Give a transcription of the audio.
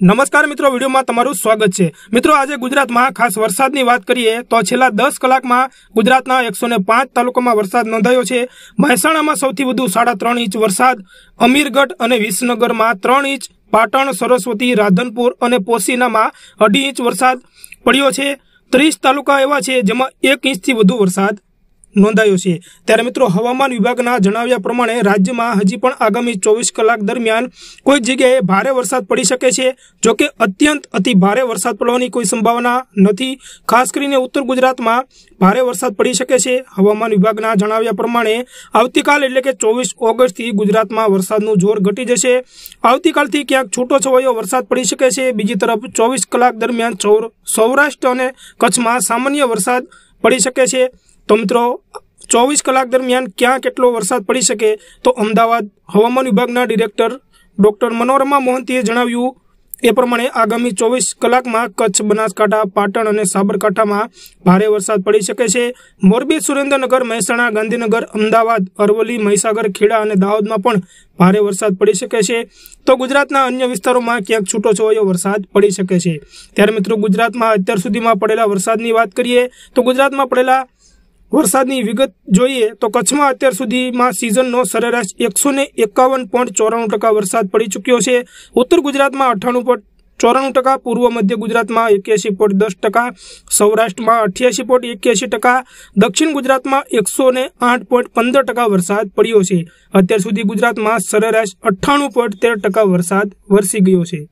નમસ્કાર મિત્રો વિડીયોમાં તમારું સ્વાગત છે મિત્રો આજે ગુજરાતમાં ખાસ વરસાદની વાત કરીએ તો છેલ્લા દસ કલાકમાં ગુજરાતના એકસો પાંચ તાલુકામાં વરસાદ નોંધાયો છે મહેસાણામાં સૌથી વધુ સાડા ત્રણ ઇંચ વરસાદ અમીરગઢ અને વિસનગરમાં ત્રણ ઇંચ પાટણ સરસ્વતી રાધનપુર અને પોશીનામાં અઢી ઇંચ વરસાદ પડ્યો છે ત્રીસ તાલુકા એવા છે જેમાં એક ઇંચથી વધુ વરસાદ નોંધાયો છે ત્યારે મિત્રો હવામાન વિભાગના જણાવ્યા પ્રમાણે રાજ્યમાં હજી પણ આગામી ચોવીસ કલાક દરમિયાન કોઈ જગ્યાએ ભારે વરસાદ પડી શકે છે જોકે અત્યંત અતિ ભારે વરસાદ પડવાની કોઈ સંભાવના નથી ખાસ કરીને ઉત્તર ગુજરાતમાં ભારે વરસાદ પડી શકે છે હવામાન વિભાગના જણાવ્યા પ્રમાણે આવતીકાલ એટલે કે ચોવીસ ઓગસ્ટથી ગુજરાતમાં વરસાદનું જોર ઘટી જશે આવતીકાલથી ક્યાંક છૂટો છવાયો વરસાદ પડી શકે છે બીજી તરફ ચોવીસ કલાક દરમિયાન સૌરાષ્ટ્ર અને કચ્છમાં સામાન્ય વરસાદ પડી શકે છે તો મિત્રો ચોવીસ કલાક દરમિયાન ક્યાં કેટલો વરસાદ પડી શકે તો અમદાવાદ હવામાન વિભાગના ડિરેક્ટર ડોક્ટર મનોરમા મોહંતીએ જણાવ્યું એ પ્રમાણે આગામી ચોવીસ કલાકમાં કચ્છ બનાસકાંઠા પાટણ અને સાબરકાંઠામાં ભારે વરસાદ પડી શકે છે મોરબી સુરેન્દ્રનગર મહેસાણા ગાંધીનગર અમદાવાદ અરવલ્લી મહીસાગર ખેડા અને દાહોદમાં પણ ભારે વરસાદ પડી શકે છે તો ગુજરાતના અન્ય વિસ્તારોમાં ક્યાંક છૂટોછવાયો વરસાદ પડી શકે છે ત્યારે મિત્રો ગુજરાતમાં અત્યાર સુધીમાં પડેલા વરસાદની વાત કરીએ તો ગુજરાતમાં પડેલા વરસાદની વિગત જોઈએ તો કચ્છમાં અત્યાર સુધીમાં સિઝનનો સરેરાશ એકસો ને એકાવન પોઈન્ટ ચોરાણું ટકા વરસાદ પડી ચૂક્યો છે ઉત્તર ગુજરાતમાં અઠ્ઠાણું પોઈન્ટ ચોરાણું ટકા પૂર્વ મધ્ય ગુજરાતમાં એક્યાસી પોઈન્ટ દસ ટકા સૌરાષ્ટ્રમાં અઠ્યાસી પોઈન્ટ એક્યાસી ટકા દક્ષિણ ગુજરાતમાં એકસો ને આઠ પોઈન્ટ પંદર ટકા વરસાદ પડ્યો છે અત્યાર સુધી ગુજરાતમાં સરેરાશ અઠ્ઠાણું પોઈન્ટ તેર ટકા વરસાદ વરસી ગયો છે